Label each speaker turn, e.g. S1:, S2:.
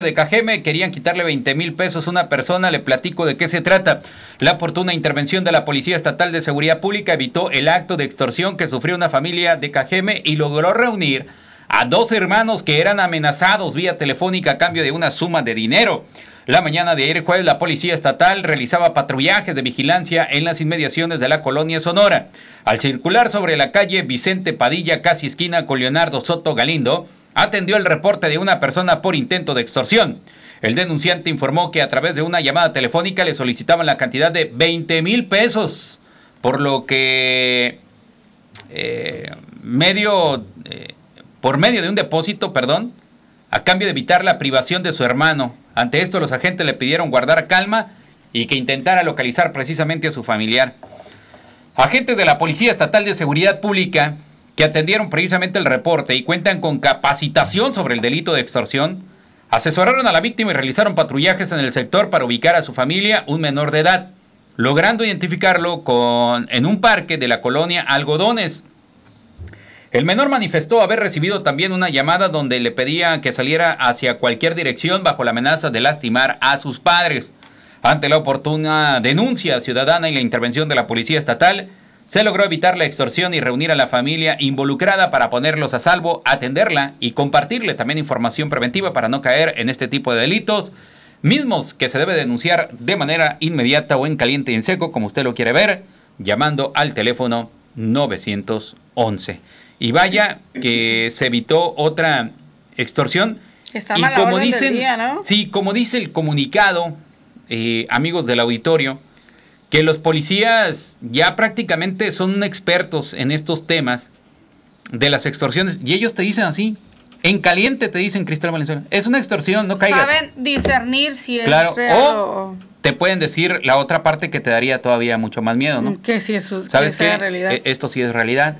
S1: de Cajeme querían quitarle 20 mil pesos a una persona, le platico de qué se trata. La oportuna intervención de la Policía Estatal de Seguridad Pública evitó el acto de extorsión que sufrió una familia de Cajeme y logró reunir a dos hermanos que eran amenazados vía telefónica a cambio de una suma de dinero. La mañana de ayer jueves la Policía Estatal realizaba patrullajes de vigilancia en las inmediaciones de la colonia Sonora. Al circular sobre la calle Vicente Padilla, casi esquina con Leonardo Soto Galindo, atendió el reporte de una persona por intento de extorsión. El denunciante informó que a través de una llamada telefónica le solicitaban la cantidad de 20 mil pesos, por lo que eh, medio, eh, por medio de un depósito, perdón, a cambio de evitar la privación de su hermano. Ante esto, los agentes le pidieron guardar calma y que intentara localizar precisamente a su familiar. Agentes de la Policía Estatal de Seguridad Pública que atendieron precisamente el reporte y cuentan con capacitación sobre el delito de extorsión, asesoraron a la víctima y realizaron patrullajes en el sector para ubicar a su familia, un menor de edad, logrando identificarlo con, en un parque de la colonia Algodones. El menor manifestó haber recibido también una llamada donde le pedía que saliera hacia cualquier dirección bajo la amenaza de lastimar a sus padres. Ante la oportuna denuncia ciudadana y la intervención de la Policía Estatal, se logró evitar la extorsión y reunir a la familia involucrada para ponerlos a salvo, atenderla y compartirle también información preventiva para no caer en este tipo de delitos, mismos que se debe denunciar de manera inmediata o en caliente y en seco, como usted lo quiere ver, llamando al teléfono 911. Y vaya que se evitó otra extorsión. y como ¿no? Sí, como dice el comunicado, eh, amigos del auditorio, que los policías ya prácticamente son expertos en estos temas de las extorsiones y ellos te dicen así. En caliente te dicen Cristal Valenzuela. Es una extorsión, no caigas. Saben discernir si es claro, o, te pueden decir la otra parte que te daría todavía mucho más miedo, ¿no? Que si eso, ¿Sabes que realidad. E-, esto sí es realidad.